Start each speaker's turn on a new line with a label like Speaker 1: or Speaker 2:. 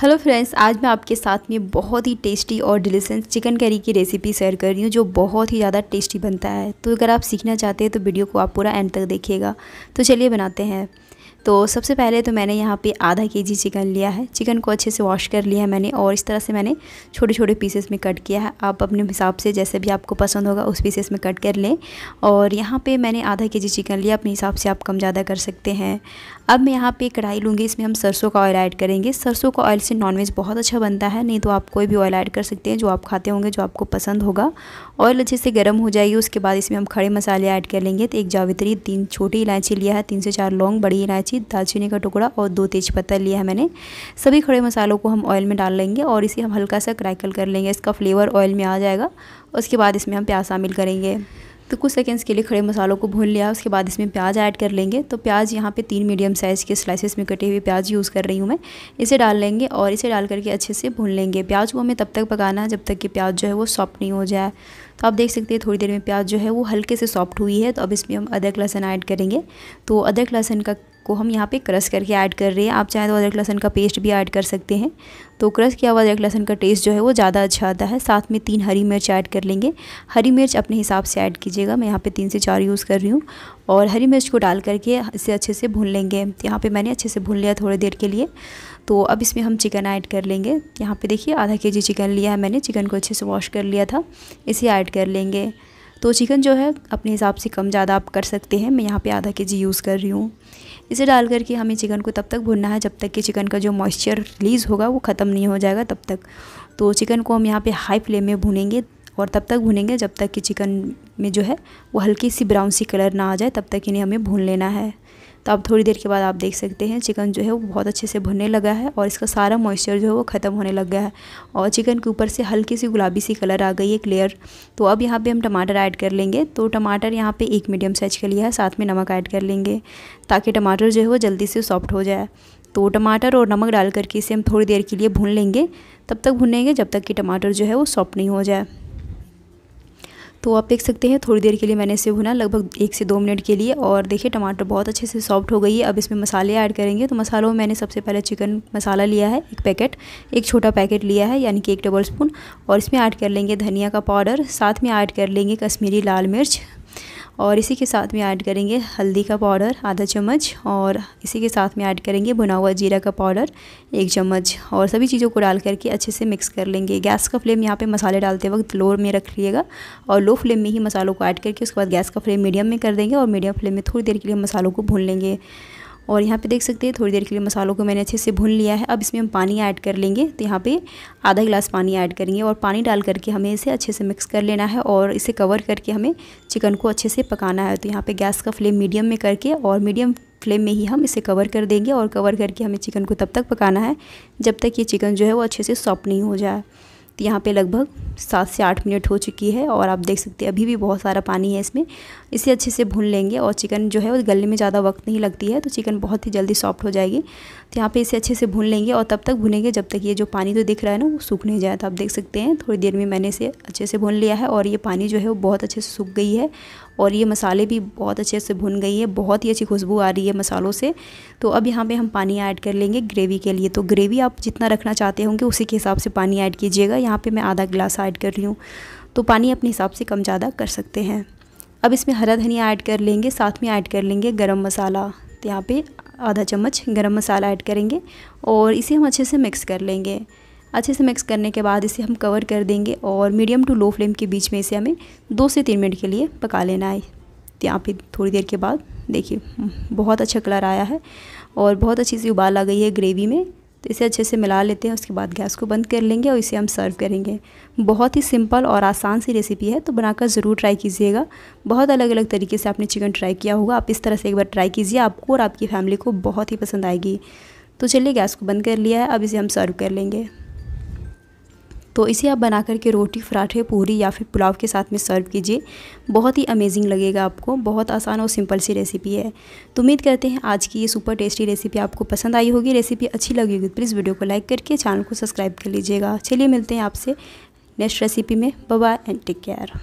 Speaker 1: hello friends आज मैं आपके साथ में बहुत ही टेस्टी और डिलीशियस चिकन करी की रेसिपी शेयर कर रही हूँ जो बहुत ही ज़्यादा टेस्टी बनता है तो अगर आप सीखना चाहते हैं तो वीडियो को आप पूरा एंड तक देखिएगा तो चलिए बनाते हैं तो सबसे पहले तो मैंने यहाँ पे आधा के जी चिकन लिया है चिकन को अच्छे से वॉश कर लिया है मैंने और इस तरह से मैंने छोटे छोटे पीसेस में कट किया है आप अपने हिसाब से जैसे भी आपको पसंद होगा उस पीसेस में कट कर लें और यहाँ पे मैंने आधा के जी चिकन लिया अपने हिसाब से आप कम ज़्यादा कर सकते हैं अब मैं यहाँ पर कढ़ाई लूँगी इसमें हम सरसों का ऑयल ऐड करेंगे सरसों का ऑयल से नॉनवेज बहुत अच्छा बनता है नहीं तो आप कोई भी ऑयल ऐड कर सकते हैं जो आप खाते होंगे जो आपको पसंद होगा ऑयल अच्छे से गर्म हो जाएगी उसके बाद इसमें हम खड़े मसाले ऐड कर लेंगे तो एक जावित्री तीन छोटी इलायची लिया है तीन से चार लौंग बड़ी इलायची इलायची दालचीनी का टुकड़ा और दो तेज़पत्ता लिया है मैंने सभी खड़े मसालों को हम ऑयल में डाल लेंगे और इसे हम हल्का सा क्रैकल कर लेंगे इसका फ्लेवर ऑयल में आ जाएगा उसके बाद इसमें हम प्याज शामिल करेंगे तो कुछ सेकेंड्स के लिए खड़े मसालों को भून लिया उसके बाद इसमें प्याज ऐड कर लेंगे तो प्याज यहाँ पे तीन मीडियम साइज़ के स्लाइसेस में कटे हुए प्याज यूज़ कर रही हूँ मैं इसे डाल लेंगे और इसे डाल करके अच्छे से भून लेंगे प्याज को हमें तब तक पकाना है जब तक कि प्याज जो है वो सॉफ्ट नहीं हो जाए तो आप देख सकते हैं थोड़ी देर में प्याज जो है वो हल्के से सॉफ्ट हुई है तो अब इसमें हम अदरक लहसन ऐड करेंगे तो अदरक लहसन का को हम यहाँ पे क्रश करके ऐड कर रहे हैं आप चाहें तो अदरक लहसन का पेस्ट भी ऐड कर सकते हैं तो क्रश किया हुआ अदरक लहसन का टेस्ट जो है वो ज़्यादा अच्छा आता है साथ में तीन हरी मिर्च ऐड कर लेंगे हरी मिर्च अपने हिसाब से ऐड कीजिएगा मैं यहाँ पे तीन से चार यूज़ कर रही हूँ और हरी मिर्च को डाल करके इसे अच्छे से भून लेंगे यहाँ पर मैंने अच्छे से भून लिया थोड़ी देर के लिए तो अब इसमें हम चिकन ऐड कर लेंगे यहाँ पर देखिए आधा के जी चिकन लिया है मैंने चिकन को अच्छे से वॉश कर लिया था इसे ऐड कर लेंगे तो चिकन जो है अपने हिसाब से कम ज़्यादा आप कर सकते हैं मैं यहाँ पे आधा के जी यूज़ कर रही हूँ इसे डाल करके हमें चिकन को तब तक भुनना है जब तक कि चिकन का जो मॉइस्चर रिलीज़ होगा वो ख़त्म नहीं हो जाएगा तब तक तो चिकन को हम यहाँ पर हाई फ्लेम में भुनेंगे और तब तक भुनेंगे जब तक कि चिकन में जो है वो हल्की सी ब्राउन सी कलर ना आ जाए तब तक इन्हें हमें भून लेना है तो आप थोड़ी देर के बाद आप देख सकते हैं चिकन जो है वो बहुत अच्छे से भुनने लगा है और इसका सारा मॉइस्चर जो है वो ख़त्म होने लग गया है और चिकन के ऊपर से हल्की सी गुलाबी सी कलर आ गई है क्लियर तो अब यहाँ पर हम टमाटर ऐड कर लेंगे तो टमाटर यहाँ पर एक मीडियम साइज के लिया है साथ में नमक ऐड कर लेंगे ताकि टमाटर जो है वो जल्दी से सॉफ्ट हो जाए तो टमाटर और नमक डाल करके इसे हम थोड़ी देर के लिए भून लेंगे तब तक भुनेंगे जब तक कि टमाटर जो है वो सॉफ्ट नहीं हो जाए तो आप देख सकते हैं थोड़ी देर के लिए मैंने इसे भुना लगभग एक से दो मिनट के लिए और देखिए टमाटर बहुत अच्छे से सॉफ्ट हो गई है अब इसमें मसाले ऐड करेंगे तो मसालों में मैंने सबसे पहले चिकन मसाला लिया है एक पैकेट एक छोटा पैकेट लिया है यानी कि एक टेबल स्पून और इसमें ऐड कर लेंगे धनिया का पाउडर साथ में ऐड कर लेंगे कश्मीरी लाल मिर्च और इसी के साथ में ऐड करेंगे हल्दी का पाउडर आधा चम्मच और इसी के साथ में ऐड करेंगे भुना हुआ जीरा का पाउडर एक चम्मच और सभी चीज़ों को डाल करके अच्छे से मिक्स कर लेंगे गैस का फ्लेम यहाँ पे मसाले डालते वक्त लो में रख लीजिएगा और लो फ्लेम में ही मसालों को ऐड करके उसके बाद गैस का फ्लेम मीडियम में कर देंगे और मीडियम फ्लेम में थोड़ी देर के लिए मसालों को भून लेंगे और यहाँ पे देख सकते हैं थोड़ी देर के लिए मसालों को मैंने अच्छे से भून लिया है अब इसमें हम पानी ऐड कर लेंगे तो यहाँ पे आधा गिलास पानी ऐड करेंगे और पानी डाल करके हमें इसे अच्छे से मिक्स कर लेना है और इसे कवर करके हमें चिकन को अच्छे से पकाना है तो यहाँ पे गैस का फ्लेम मीडियम में करके और मीडियम फ्लेम में ही हम इसे कवर कर देंगे और कवर करके हमें चिकन को तब तक पकाना है जब तक ये चिकन जो है वो अच्छे से सॉफ्ट नहीं हो जाए तो यहाँ पे लगभग सात से आठ मिनट हो चुकी है और आप देख सकते हैं अभी भी बहुत सारा पानी है इसमें इसे अच्छे से भून लेंगे और चिकन जो है वो गलने में ज़्यादा वक्त नहीं लगती है तो चिकन बहुत ही जल्दी सॉफ्ट हो जाएगी तो यहाँ पे इसे अच्छे से भून लेंगे और तब तक भुनेंगे जब तक ये जो पानी तो दिख रहा है ना वो सूख नहीं जाए तो आप देख सकते हैं थोड़ी देर में मैंने इसे अच्छे से भून लिया है और ये पानी जो है वो बहुत अच्छे से सूख गई है और ये मसाले भी बहुत अच्छे से भुन गई है बहुत ही अच्छी खुशबू आ रही है मसालों से तो अब यहाँ पे हम पानी ऐड कर लेंगे ग्रेवी के लिए तो ग्रेवी आप जितना रखना चाहते होंगे उसी के हिसाब से पानी ऐड कीजिएगा यहाँ पर मैं आधा गिलास ऐड कर रही हूँ तो पानी अपने हिसाब से कम ज़्यादा कर सकते हैं अब इसमें हरा धनिया ऐड कर लेंगे साथ में ऐड कर लेंगे गर्म मसाला तो यहाँ पर आधा चम्मच गरम मसाला ऐड करेंगे और इसे हम अच्छे से मिक्स कर लेंगे अच्छे से मिक्स करने के बाद इसे हम कवर कर देंगे और मीडियम टू लो फ्लेम के बीच में इसे हमें दो से तीन मिनट के लिए पका लेना है यहाँ पे थोड़ी देर के बाद देखिए बहुत अच्छा कलर आया है और बहुत अच्छी सी उबाल आ गई है ग्रेवी में तो इसे अच्छे से मिला लेते हैं उसके बाद गैस को बंद कर लेंगे और इसे हम सर्व करेंगे बहुत ही सिंपल और आसान सी रेसिपी है तो बनाकर ज़रूर ट्राई कीजिएगा बहुत अलग अलग तरीके से आपने चिकन ट्राई किया होगा आप इस तरह से एक बार ट्राई कीजिए आपको और आपकी फैमिली को बहुत ही पसंद आएगी तो चलिए गैस को बंद कर लिया है अब इसे हम सर्व कर लेंगे तो इसे आप बना करके रोटी पराठे पूरी या फिर पुलाव के साथ में सर्व कीजिए बहुत ही अमेजिंग लगेगा आपको बहुत आसान और सिंपल सी रेसिपी है तो उम्मीद करते हैं आज की ये सुपर टेस्टी रेसिपी आपको पसंद आई होगी रेसिपी अच्छी लगी होगी प्लीज़ वीडियो तो को लाइक करके चैनल को सब्सक्राइब कर लीजिएगा चलिए मिलते हैं आपसे नेक्स्ट रेसिपी में बाय एंड टेक केयर